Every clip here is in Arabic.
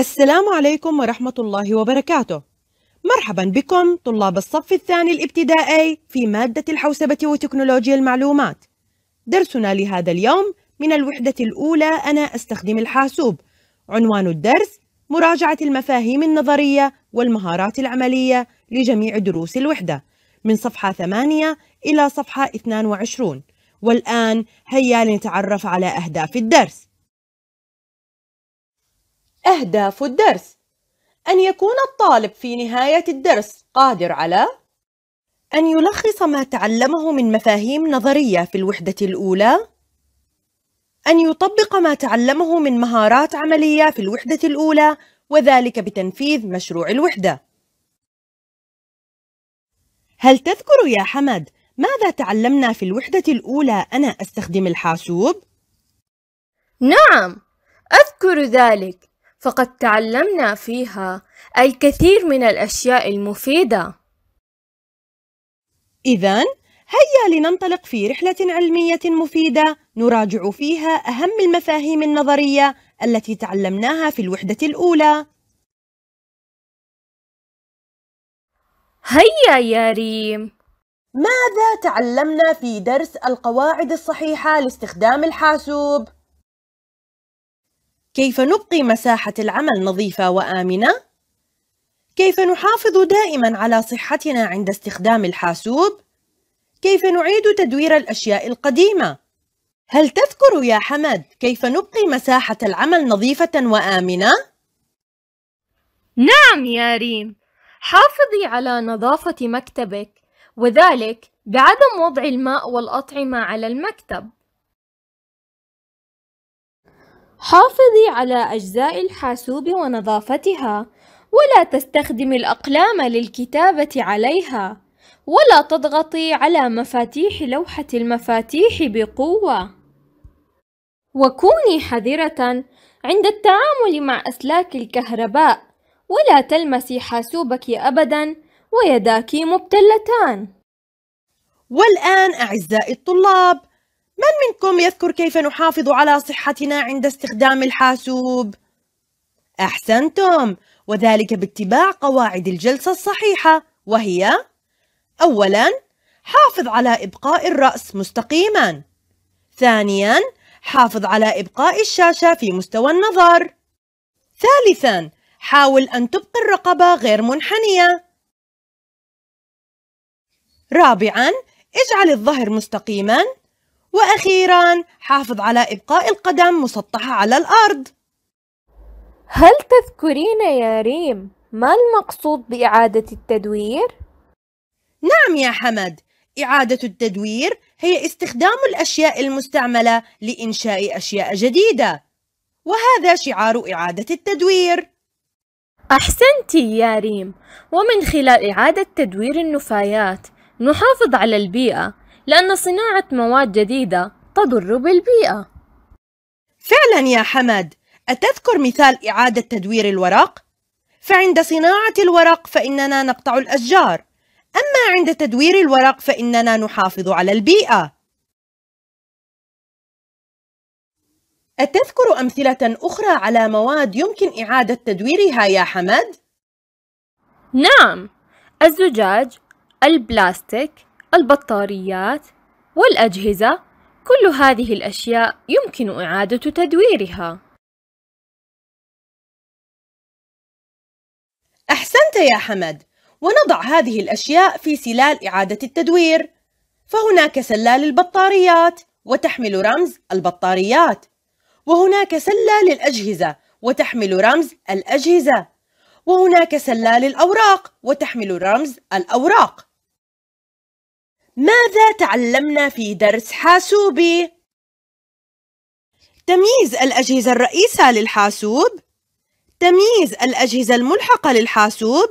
السلام عليكم ورحمة الله وبركاته مرحبا بكم طلاب الصف الثاني الابتدائي في مادة الحوسبة وتكنولوجيا المعلومات درسنا لهذا اليوم من الوحدة الأولى أنا أستخدم الحاسوب عنوان الدرس مراجعة المفاهيم النظرية والمهارات العملية لجميع دروس الوحدة من صفحة 8 إلى صفحة 22 والآن هيا لنتعرف على أهداف الدرس أهداف الدرس أن يكون الطالب في نهاية الدرس قادر على أن يلخص ما تعلمه من مفاهيم نظرية في الوحدة الأولى أن يطبق ما تعلمه من مهارات عملية في الوحدة الأولى وذلك بتنفيذ مشروع الوحدة هل تذكر يا حمد ماذا تعلمنا في الوحدة الأولى أنا أستخدم الحاسوب؟ نعم أذكر ذلك فقد تعلمنا فيها الكثير من الأشياء المفيدة إذا هيا لننطلق في رحلة علمية مفيدة نراجع فيها أهم المفاهيم النظرية التي تعلمناها في الوحدة الأولى هيا يا ريم ماذا تعلمنا في درس القواعد الصحيحة لاستخدام الحاسوب؟ كيف نبقي مساحة العمل نظيفة وآمنة؟ كيف نحافظ دائما على صحتنا عند استخدام الحاسوب؟ كيف نعيد تدوير الأشياء القديمة؟ هل تذكر يا حمد كيف نبقي مساحة العمل نظيفة وآمنة؟ نعم يا ريم حافظي على نظافة مكتبك وذلك بعدم وضع الماء والأطعمة على المكتب حافظي على أجزاء الحاسوب ونظافتها ولا تستخدمي الأقلام للكتابة عليها ولا تضغطي على مفاتيح لوحة المفاتيح بقوة وكوني حذرة عند التعامل مع أسلاك الكهرباء ولا تلمسي حاسوبك أبدا ويداك مبتلتان والآن أعزائي الطلاب من منكم يذكر كيف نحافظ على صحتنا عند استخدام الحاسوب؟ أحسنتم وذلك باتباع قواعد الجلسة الصحيحة وهي أولاً حافظ على إبقاء الرأس مستقيماً ثانياً حافظ على إبقاء الشاشة في مستوى النظر ثالثاً حاول أن تبقي الرقبة غير منحنية رابعاً اجعل الظهر مستقيماً وأخيرا حافظ على إبقاء القدم مسطحة على الأرض هل تذكرين يا ريم ما المقصود بإعادة التدوير؟ نعم يا حمد إعادة التدوير هي استخدام الأشياء المستعملة لإنشاء أشياء جديدة وهذا شعار إعادة التدوير أحسنت يا ريم ومن خلال إعادة تدوير النفايات نحافظ على البيئة لأن صناعة مواد جديدة تضر بالبيئة فعلا يا حمد أتذكر مثال إعادة تدوير الورق؟ فعند صناعة الورق فإننا نقطع الأشجار أما عند تدوير الورق فإننا نحافظ على البيئة أتذكر أمثلة أخرى على مواد يمكن إعادة تدويرها يا حمد؟ نعم الزجاج، البلاستيك، البطاريات والأجهزة كل هذه الأشياء يمكن إعادة تدويرها أحسنت يا حمد ونضع هذه الأشياء في سلال إعادة التدوير فهناك سلة للبطاريات وتحمل رمز البطاريات وهناك سلة للأجهزة وتحمل رمز الأجهزة وهناك سلة للأوراق وتحمل رمز الأوراق ماذا تعلمنا في درس حاسوبي؟ تمييز الأجهزة الرئيسة للحاسوب تمييز الأجهزة الملحقة للحاسوب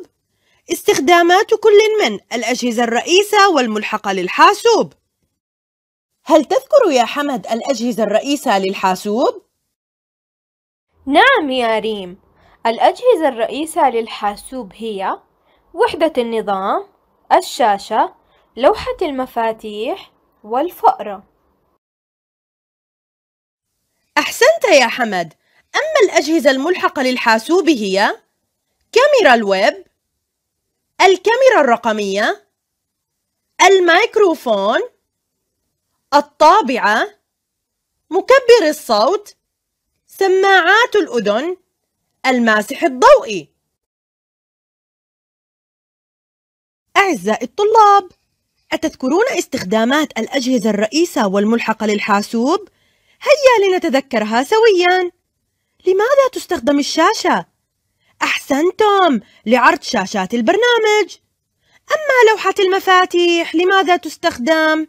استخدامات كل من الأجهزة الرئيسة والملحقة للحاسوب هل تذكر يا حمد الأجهزة الرئيسة للحاسوب؟ نعم يا ريم الأجهزة الرئيسة للحاسوب هي وحدة النظام الشاشة لوحة المفاتيح والفأرة أحسنت يا حمد أما الأجهزة الملحقة للحاسوب هي كاميرا الويب الكاميرا الرقمية الميكروفون الطابعة مكبر الصوت سماعات الأذن الماسح الضوئي أعزائي الطلاب أتذكرون استخدامات الأجهزة الرئيسة والملحقة للحاسوب؟ هيا لنتذكرها سوياً لماذا تستخدم الشاشة؟ أحسنتم لعرض شاشات البرنامج أما لوحة المفاتيح لماذا تستخدم؟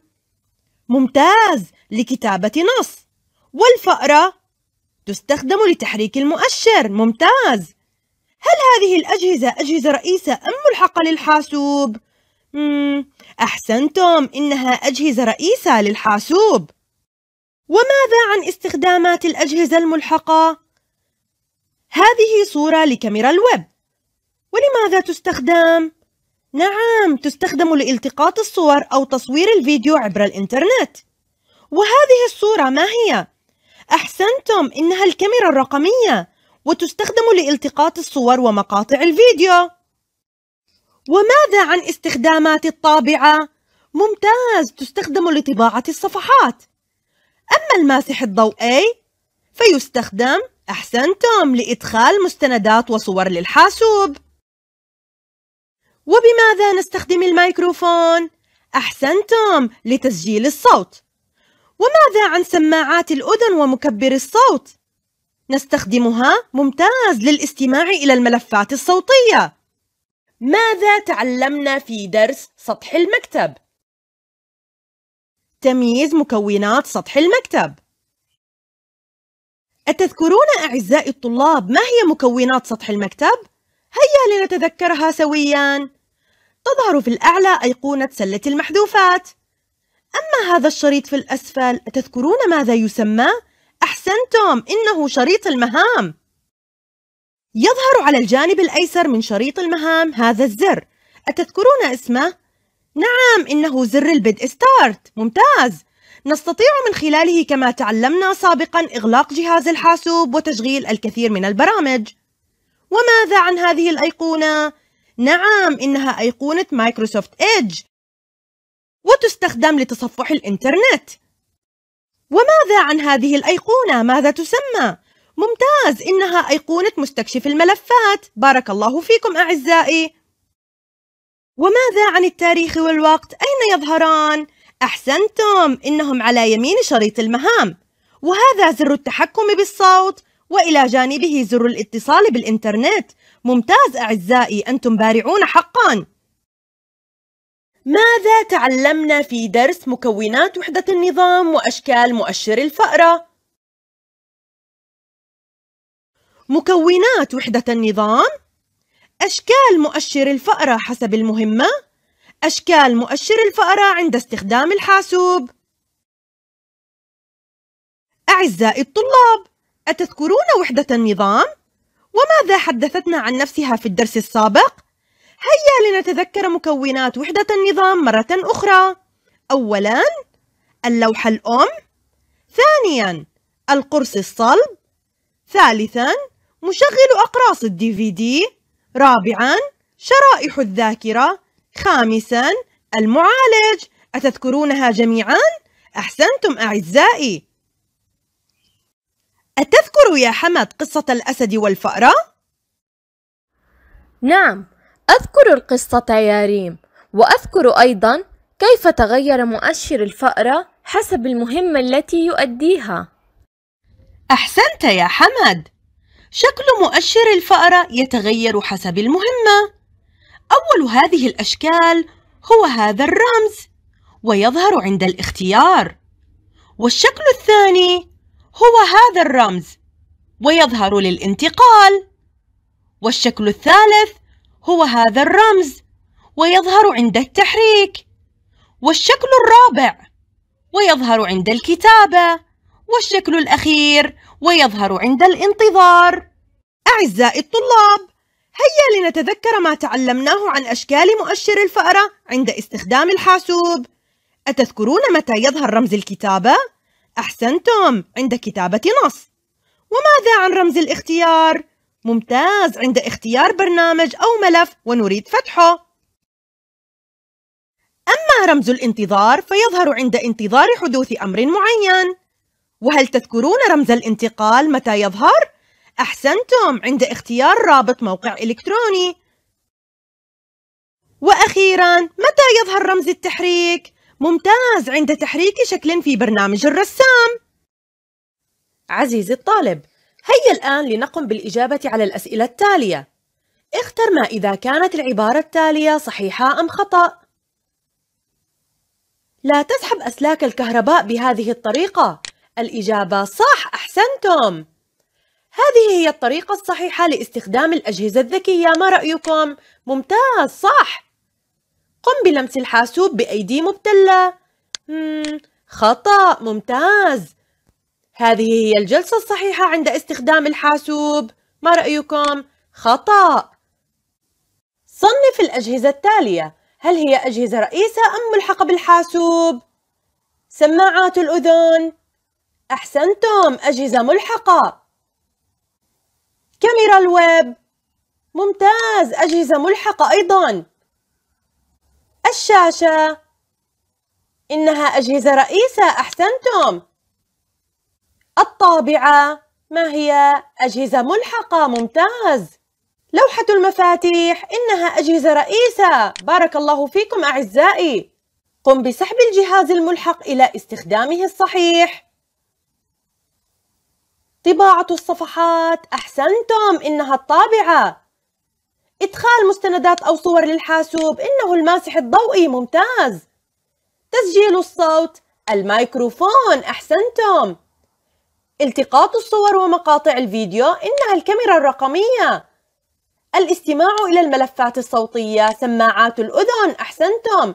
ممتاز لكتابة نص والفأرة تستخدم لتحريك المؤشر ممتاز هل هذه الأجهزة أجهزة رئيسة أم ملحقة للحاسوب؟ أحسنتم إنها أجهزة رئيسة للحاسوب وماذا عن استخدامات الأجهزة الملحقة؟ هذه صورة لكاميرا الويب ولماذا تستخدم؟ نعم تستخدم لالتقاط الصور أو تصوير الفيديو عبر الإنترنت وهذه الصورة ما هي؟ أحسنتم إنها الكاميرا الرقمية وتستخدم لالتقاط الصور ومقاطع الفيديو وماذا عن استخدامات الطابعة؟ ممتاز تستخدم لطباعة الصفحات أما الماسح الضوئي فيستخدم أحسنتم لإدخال مستندات وصور للحاسوب وبماذا نستخدم الميكروفون؟ أحسنتم لتسجيل الصوت وماذا عن سماعات الأذن ومكبر الصوت؟ نستخدمها ممتاز للاستماع إلى الملفات الصوتية ماذا تعلمنا في درس سطح المكتب؟ تمييز مكونات سطح المكتب أتذكرون أعزائي الطلاب ما هي مكونات سطح المكتب؟ هيا لنتذكرها سوياً تظهر في الأعلى أيقونة سلة المحذوفات أما هذا الشريط في الأسفل أتذكرون ماذا يسمى؟ أحسنتم إنه شريط المهام يظهر على الجانب الأيسر من شريط المهام هذا الزر أتذكرون اسمه؟ نعم إنه زر البدء ستارت ممتاز نستطيع من خلاله كما تعلمنا سابقا إغلاق جهاز الحاسوب وتشغيل الكثير من البرامج وماذا عن هذه الأيقونة؟ نعم إنها أيقونة مايكروسوفت إيدج وتستخدم لتصفح الإنترنت وماذا عن هذه الأيقونة؟ ماذا تسمى؟ ممتاز إنها أيقونة مستكشف الملفات بارك الله فيكم أعزائي وماذا عن التاريخ والوقت أين يظهران؟ أحسنتم إنهم على يمين شريط المهام وهذا زر التحكم بالصوت وإلى جانبه زر الاتصال بالإنترنت ممتاز أعزائي أنتم بارعون حقا ماذا تعلمنا في درس مكونات وحدة النظام وأشكال مؤشر الفأرة؟ مكونات وحدة النظام أشكال مؤشر الفأرة حسب المهمة أشكال مؤشر الفأرة عند استخدام الحاسوب أعزائي الطلاب أتذكرون وحدة النظام؟ وماذا حدثتنا عن نفسها في الدرس السابق؟ هيا لنتذكر مكونات وحدة النظام مرة أخرى أولاً اللوحة الأم ثانياً القرص الصلب ثالثاً مشغل أقراص الدي في دي رابعاً شرائح الذاكرة خامساً المعالج أتذكرونها جميعاً؟ أحسنتم أعزائي أتذكر يا حمد قصة الأسد والفأرة؟ نعم أذكر القصة يا ريم وأذكر أيضا كيف تغير مؤشر الفأرة حسب المهمة التي يؤديها أحسنت يا حمد شكل مؤشر الفأرة يتغير حسب المهمة أول هذه الأشكال هو هذا الرمز ويظهر عند الاختيار والشكل الثاني هو هذا الرمز ويظهر للانتقال والشكل الثالث هو هذا الرمز ويظهر عند التحريك والشكل الرابع ويظهر عند الكتابة والشكل الأخير ويظهر عند الانتظار أعزائي الطلاب هيا لنتذكر ما تعلمناه عن أشكال مؤشر الفأرة عند استخدام الحاسوب أتذكرون متى يظهر رمز الكتابة؟ أحسنتم عند كتابة نص وماذا عن رمز الاختيار؟ ممتاز عند اختيار برنامج أو ملف ونريد فتحه أما رمز الانتظار فيظهر عند انتظار حدوث أمر معين وهل تذكرون رمز الانتقال متى يظهر؟ أحسنتم عند اختيار رابط موقع إلكتروني وأخيرا متى يظهر رمز التحريك؟ ممتاز عند تحريك شكل في برنامج الرسام عزيزي الطالب هيا الآن لنقم بالإجابة على الأسئلة التالية اختر ما إذا كانت العبارة التالية صحيحة أم خطأ لا تسحب أسلاك الكهرباء بهذه الطريقة الإجابة صح أحسنتم هذه هي الطريقة الصحيحة لاستخدام الأجهزة الذكية ما رأيكم؟ ممتاز صح قم بلمس الحاسوب بأيدي مبتلة خطأ ممتاز هذه هي الجلسة الصحيحة عند استخدام الحاسوب ما رأيكم؟ خطأ صنف الأجهزة التالية هل هي أجهزة رئيسة أم ملحقة بالحاسوب؟ سماعات الأذن أحسنتم أجهزة ملحقة كاميرا الويب ممتاز أجهزة ملحقة أيضا الشاشة إنها أجهزة رئيسة أحسنتم الطابعة ما هي أجهزة ملحقة ممتاز لوحة المفاتيح إنها أجهزة رئيسة بارك الله فيكم أعزائي قم بسحب الجهاز الملحق إلى استخدامه الصحيح طباعة الصفحات أحسنتم إنها الطابعة إدخال مستندات أو صور للحاسوب إنه الماسح الضوئي ممتاز تسجيل الصوت الميكروفون أحسنتم التقاط الصور ومقاطع الفيديو إنها الكاميرا الرقمية الاستماع إلى الملفات الصوتية سماعات الأذن أحسنتم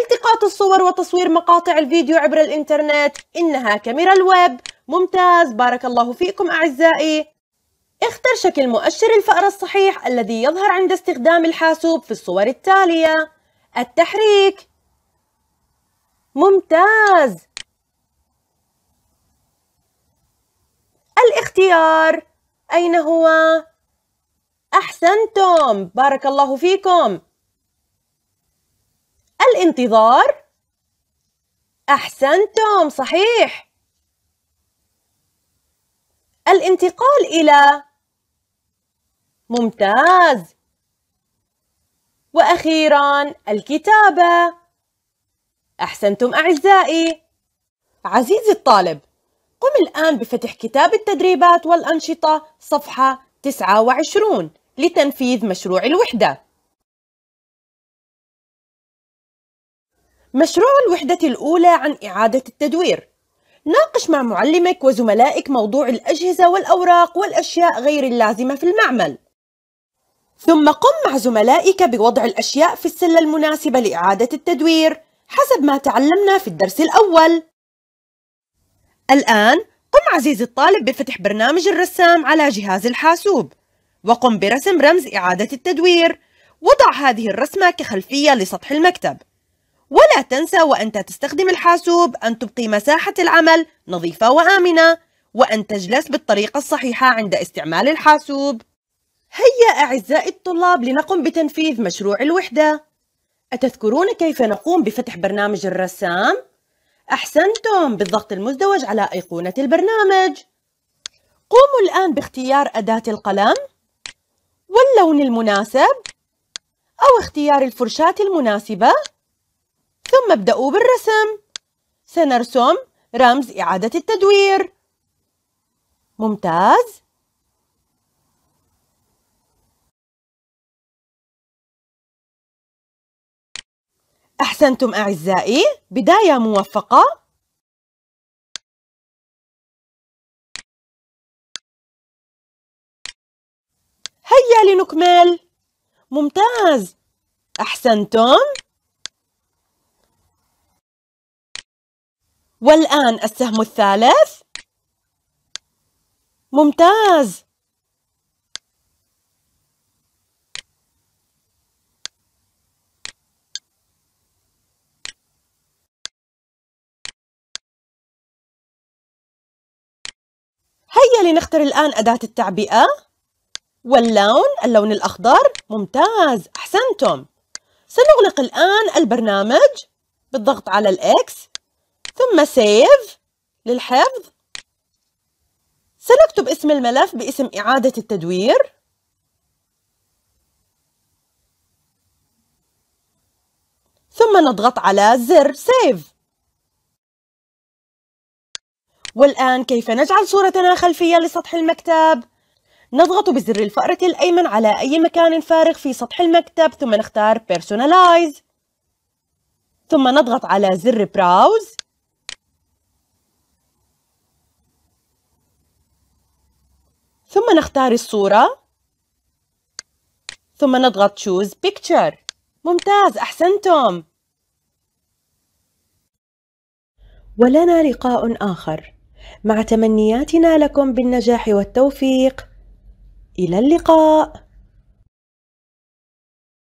التقاط الصور وتصوير مقاطع الفيديو عبر الإنترنت إنها كاميرا الويب ممتاز بارك الله فيكم أعزائي اختر شكل مؤشر الفأرة الصحيح الذي يظهر عند استخدام الحاسوب في الصور التالية التحريك ممتاز الاختيار أين هو؟ أحسنتم بارك الله فيكم الانتظار أحسنتم صحيح الانتقال إلى ممتاز وأخيرا الكتابة أحسنتم أعزائي عزيزي الطالب قم الآن بفتح كتاب التدريبات والأنشطة صفحة 29 لتنفيذ مشروع الوحدة مشروع الوحدة الأولى عن إعادة التدوير ناقش مع معلمك وزملائك موضوع الأجهزة والأوراق والأشياء غير اللازمة في المعمل ثم قم مع زملائك بوضع الأشياء في السلة المناسبة لإعادة التدوير حسب ما تعلمنا في الدرس الأول الآن قم عزيزي الطالب بفتح برنامج الرسام على جهاز الحاسوب وقم برسم رمز إعادة التدوير وضع هذه الرسمة كخلفية لسطح المكتب ولا تنسى وأنت تستخدم الحاسوب أن تبقي مساحة العمل نظيفة وآمنة وأن تجلس بالطريقة الصحيحة عند استعمال الحاسوب هيا أعزائي الطلاب لنقم بتنفيذ مشروع الوحدة أتذكرون كيف نقوم بفتح برنامج الرسام؟ أحسنتم بالضغط المزدوج على أيقونة البرنامج قوموا الآن باختيار أداة القلم واللون المناسب أو اختيار الفرشاة المناسبة ابدأوا بالرسم سنرسم رمز إعادة التدوير ممتاز أحسنتم أعزائي بداية موفقة هيا لنكمل ممتاز أحسنتم والآن السهم الثالث ممتاز هيا لنختر الآن أداة التعبئة واللون اللون الأخضر ممتاز أحسنتم سنغلق الآن البرنامج بالضغط على الإكس ثم سيف للحفظ سنكتب اسم الملف باسم إعادة التدوير ثم نضغط على زر سيف والآن كيف نجعل صورتنا خلفية لسطح المكتب؟ نضغط بزر الفأرة الأيمن على أي مكان فارغ في سطح المكتب ثم نختار Personalize ثم نضغط على زر Browse ثم نختار الصورة ثم نضغط choose picture ممتاز أحسنتم ولنا لقاء آخر مع تمنياتنا لكم بالنجاح والتوفيق إلى اللقاء